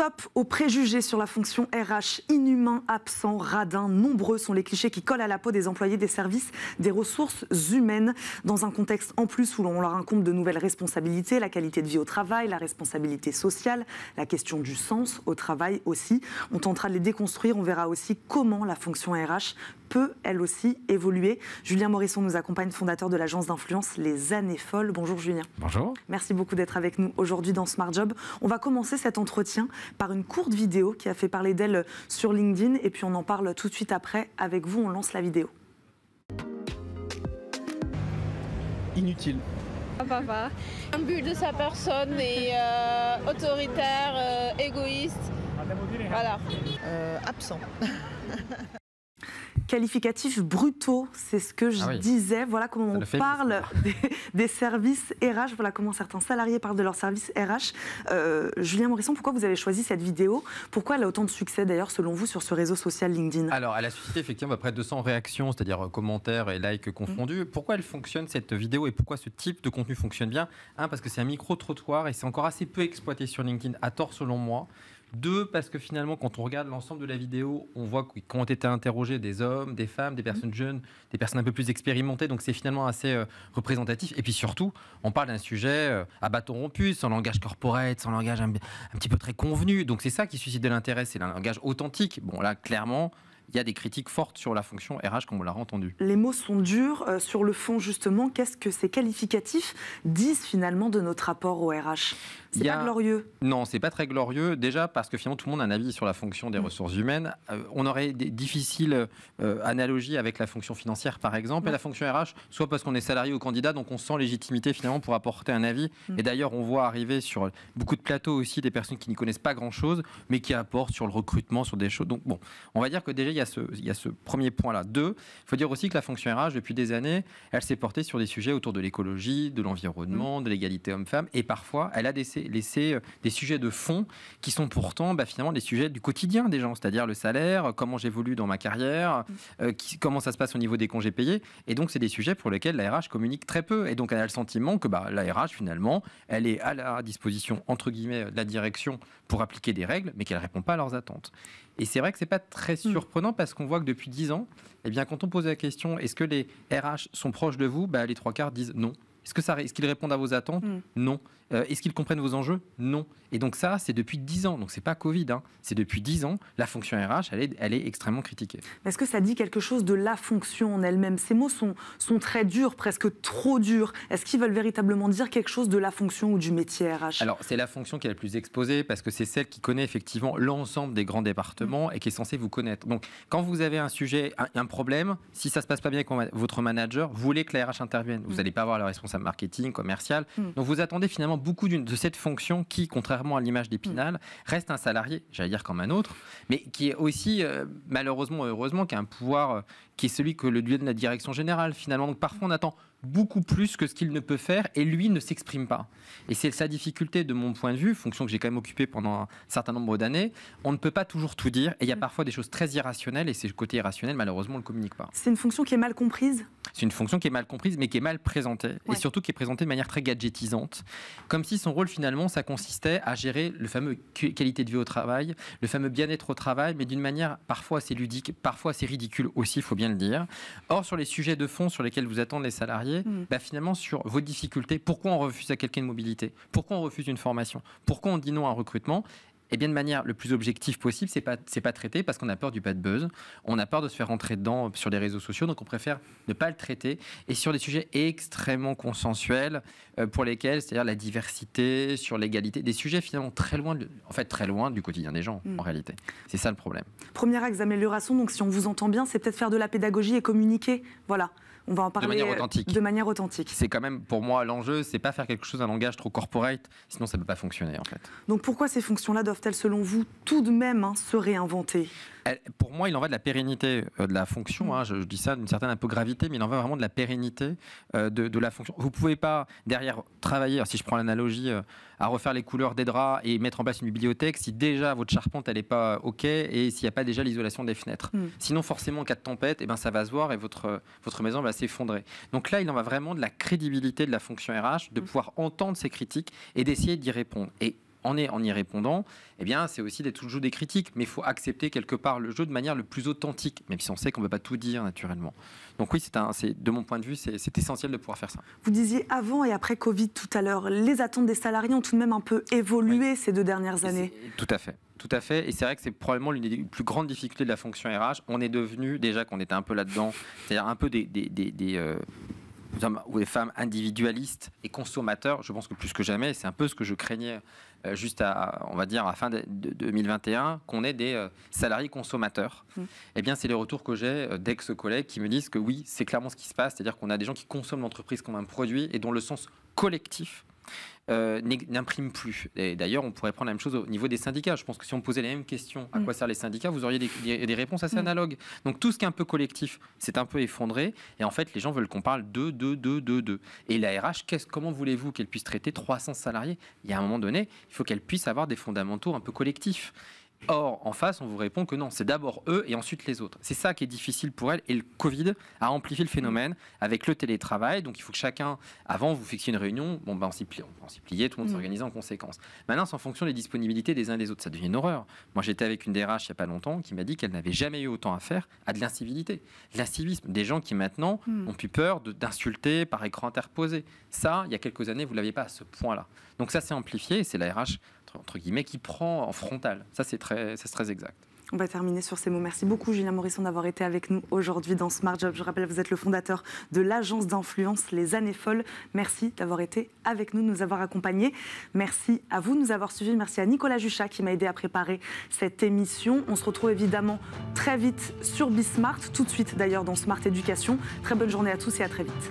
Stop aux préjugés sur la fonction RH. Inhumain, absent, radin, nombreux sont les clichés qui collent à la peau des employés des services des ressources humaines dans un contexte en plus où l'on leur incombe de nouvelles responsabilités, la qualité de vie au travail, la responsabilité sociale, la question du sens au travail aussi. On tentera de les déconstruire, on verra aussi comment la fonction RH peut elle aussi évoluer. Julien Morisson nous accompagne, fondateur de l'agence d'influence Les Années Folles. Bonjour Julien. Bonjour. Merci beaucoup d'être avec nous aujourd'hui dans Smart Job. On va commencer cet entretien par une courte vidéo qui a fait parler d'elle euh, sur LinkedIn. Et puis on en parle tout de suite après. Avec vous, on lance la vidéo. Inutile. Papa. Ah, bah, bah. Un but de sa personne et euh, autoritaire, euh, égoïste. Voilà. Euh, absent. qualificatifs brutaux. C'est ce que je ah disais. Voilà comment on parle des, services RH. Voilà comment certains salariés parlent de leurs services RH. Euh, Julien Morisson, pourquoi vous avez choisi cette vidéo Pourquoi elle a autant de succès d'ailleurs selon vous sur ce réseau social LinkedIn Alors, elle a suscité effectivement bah, près de 200 réactions, c'est-à-dire euh, commentaires et likes confondus. Mm. Pourquoi elle fonctionne cette vidéo et pourquoi ce type de contenu fonctionne bien parce que c'est un micro-trottoir et c'est encore assez peu exploité sur LinkedIn, à tort selon moi. Deux, parce que finalement, quand on regarde l'ensemble de la vidéo, on voit qu'ont été interrogés des hommes, des femmes, des personnes mmh. jeunes, des personnes un peu plus expérimentées. Donc c'est finalement assez euh, représentatif. Et puis surtout, on parle d'un sujet euh, à bâton rompu, sans langage corporate, sans langage un, un petit peu très convenu. Donc c'est ça qui suscite de l'intérêt, c'est un langage authentique. Bon là, clairement, il y a des critiques fortes sur la fonction RH, comme on l'a entendu. Les mots sont durs. Euh, sur le fond, justement, qu'est-ce que ces qualificatifs disent finalement de notre rapport au RH C'est pas glorieux. Non, c'est pas très glorieux. Déjà parce que finalement tout le monde a un avis sur la fonction des mm. ressources humaines. Euh, on aurait des difficiles euh, analogies avec la fonction financière, par exemple, et mm. la fonction RH, soit parce qu'on est salarié ou candidat, donc on sent légitimité finalement pour apporter un avis. Mm. Et d'ailleurs, on voit arriver sur beaucoup de plateaux aussi des personnes qui n'y connaissent pas grand-chose, mais qui apportent sur le recrutement, sur des choses. Donc bon, on va dire que déjà il il y a ce premier point-là. Deux, il faut dire aussi que la fonction RH, depuis des années, elle s'est portée sur des sujets autour de l'écologie, de l'environnement, mmh. de l'égalité homme-femme, et parfois, elle a laissé, euh, des sujets de fond qui sont pourtant bah, finalement des sujets du quotidien des gens, c'est-à-dire le salaire, comment j'évolue dans ma carrière, mmh. euh, comment ça se passe au niveau des congés payés. Et donc, c'est des sujets pour lesquels la RH communique très peu. Et donc, elle a le sentiment que bah, la RH, finalement, elle est à la disposition, entre guillemets, de la direction pour appliquer des règles, mais qu'elle ne répond pas à leurs attentes. Et c'est vrai que n'est pas très mm. surprenant parce qu'on voit que depuis 10 ans, eh bien, quand on pose la question est-ce que les RH sont proches de vous, bah, les trois quarts disent non. Est-ce que est qu'ils répondent à vos attentes mm. Non. Euh, est-ce qu'ils comprennent vos enjeux Non. Et donc ça, c'est depuis 10 ans. Donc c'est pas Covid, hein. c'est depuis 10 ans. La fonction RH, elle est, extrêmement critiquée. Est-ce que ça dit quelque chose de la fonction en elle-même Ces mots sont, sont très durs, presque trop durs. Est-ce qu'ils veulent véritablement dire quelque chose de la fonction ou du métier RH Alors c'est la fonction qui est la plus exposée parce que c'est celle qui connaît effectivement l'ensemble des grands départements mmh. et qui est censée vous connaître. Donc quand vous avez un sujet, un, problème, si ça se passe pas bien avec votre manager, vous voulez que la RH intervienne. Vous n'allez mmh. pas voir le responsable marketing, commercial. Mmh. Donc vous attendez finalement beaucoup de cette fonction qui, contrairement à l'image d'Épinal, reste un salarié, j'allais dire comme un autre, mais qui est aussi, euh, malheureusement, heureusement, qui a un pouvoir euh, qui est celui que le duel de la direction générale, finalement. Donc parfois, on attend beaucoup plus que ce qu'il ne peut faire et lui ne s'exprime pas. Et c'est sa difficulté de mon point de vue, fonction que j'ai quand même occupée pendant un certain nombre d'années. On ne peut pas toujours tout dire et il y a mm. parfois des choses très irrationnelles et c'est le côté irrationnel, malheureusement, on ne le communique pas. C'est une fonction qui est mal comprise c'est une fonction qui est mal comprise, mais qui est mal présentée, et surtout qui est présentée de manière très gadgetisante, comme si son rôle finalement, ça consistait à gérer le fameux qualité de vie au travail, le fameux bien-être au travail, mais d'une manière parfois assez ludique, parfois assez ridicule aussi, il faut bien le dire. Or, sur les sujets de fond sur lesquels vous attendent les salariés, mm. bah, finalement, sur vos difficultés, pourquoi on refuse à quelqu'un de mobilité Pourquoi on refuse une formation Pourquoi on dit non à un recrutement eh bien de manière le plus objective possible, c'est pas c'est pas traité parce qu'on a peur du pas de buzz, on a peur de se faire rentrer dedans euh, sur les réseaux sociaux, donc on préfère ne pas le traiter. Et sur des sujets extrêmement consensuels euh, pour lesquels, c'est-à-dire la diversité, sur l'égalité, des sujets finalement très loin, en fait très loin du quotidien des gens hmm. en réalité. C'est ça le problème. Premier axe d'amélioration, donc si on vous entend bien, c'est peut-être faire de la pédagogie et communiquer, voilà. On va en parler de manière authentique. C'est quand même pour moi l'enjeu, c'est pas faire quelque chose un langage trop corporate, sinon ça ne peut pas fonctionner en fait. Donc pourquoi ces fonctions-là doivent-elles selon vous tout de même hein, se réinventer pour moi, il en va de la pérennité euh, de la fonction. Hein. je, dis ça d'une certaine un peu gravité, mais il en va vraiment de la pérennité euh, de, la fonction. Vous ne pouvez pas derrière travailler. Si je prends l'analogie euh, à refaire les couleurs des draps et mettre en place une bibliothèque, si déjà votre charpente elle pas ok et s'il n'y a pas déjà l'isolation des fenêtres. Mm. Sinon, forcément, en cas de tempête, eh ben ça va se voir et votre votre maison va s'effondrer. Donc là, il en va vraiment de la crédibilité de la fonction RH, de mm. pouvoir entendre ces critiques et d'essayer d'y répondre. Et en, est, en y répondant, eh bien, c'est aussi d'être toujours des critiques, mais il faut accepter quelque part le jeu de manière le plus authentique, même si on sait qu'on ne peut pas tout dire naturellement. Donc oui, c'est de mon point de vue, c'est essentiel de pouvoir faire ça. Vous disiez avant et après Covid tout à l'heure, les attentes des salariés ont tout de même un peu évolué ces deux dernières années. Tout à fait. Tout à fait, et c'est vrai que c'est probablement l'une des plus grandes difficultés de la fonction RH. On est devenu, déjà qu'on était un peu là-dedans, c'est-à-dire un peu des, euh, hommes ou les femmes individualistes et consommateurs, je pense que plus que jamais, c'est un peu ce que je craignais euh, juste à, on va dire, à la fin de, 2021, qu'on ait des euh, salariés consommateurs. Mm. Eh bien, c'est les retours que j'ai euh, d'ex-collègues qui me disent que oui, c'est clairement ce qui se passe, c'est-à-dire qu'on a des gens qui consomment l'entreprise comme un produit et dont le sens collectif euh, n'imprime plus. Et d'ailleurs, on pourrait prendre la même chose au niveau des syndicats. Je pense que si on posait les mêmes questions, à mm. quoi servent les syndicats, vous auriez des, réponses assez mm. analogues. Donc tout ce qui est un peu collectif, c'est un peu effondré. Et en fait, les gens veulent qu'on parle de, de, de, de, de. Et la RH, comment voulez-vous qu'elle puisse traiter 300 salariés Il y a un moment donné, il faut qu'elle puisse avoir des fondamentaux un peu collectifs. Or, en face, on vous répond que non, c'est d'abord eux et ensuite les autres. C'est ça qui est difficile pour elle. Et le Covid a amplifié le phénomène avec le télétravail. Donc, il faut que chacun, avant, vous fixiez une réunion. Bon, ben, on s'y pliait, tout le monde mm. s'organise en conséquence. Maintenant, c'est en fonction des disponibilités des uns et des autres. Ça devient une horreur. Moi, j'étais avec une DRH il n'y a pas longtemps qui m'a dit qu'elle n'avait jamais eu autant à faire à de l'incivilité, de l'incivisme. Des gens qui, maintenant, mm. ont plus peur d'insulter par écran interposé. Ça, il y a quelques années, vous ne l'aviez pas à ce point-là. Donc, ça s'est amplifié c'est la RH, entre guillemets, qui prend en frontal. Ça, c'est c'est très exact. On va terminer sur ces mots. Merci beaucoup, Julien Morisson, d'avoir été avec nous aujourd'hui dans Smart Job. Je rappelle, vous êtes le fondateur de l'agence d'influence Les Années Folles. Merci d'avoir été avec nous, de nous avoir accompagnés. Merci à vous de nous avoir suivis. Merci à Nicolas Juchat qui m'a aidé à préparer cette émission. On se retrouve évidemment très vite sur Bismart, tout de suite d'ailleurs dans Smart Education. Très bonne journée à tous et à très vite.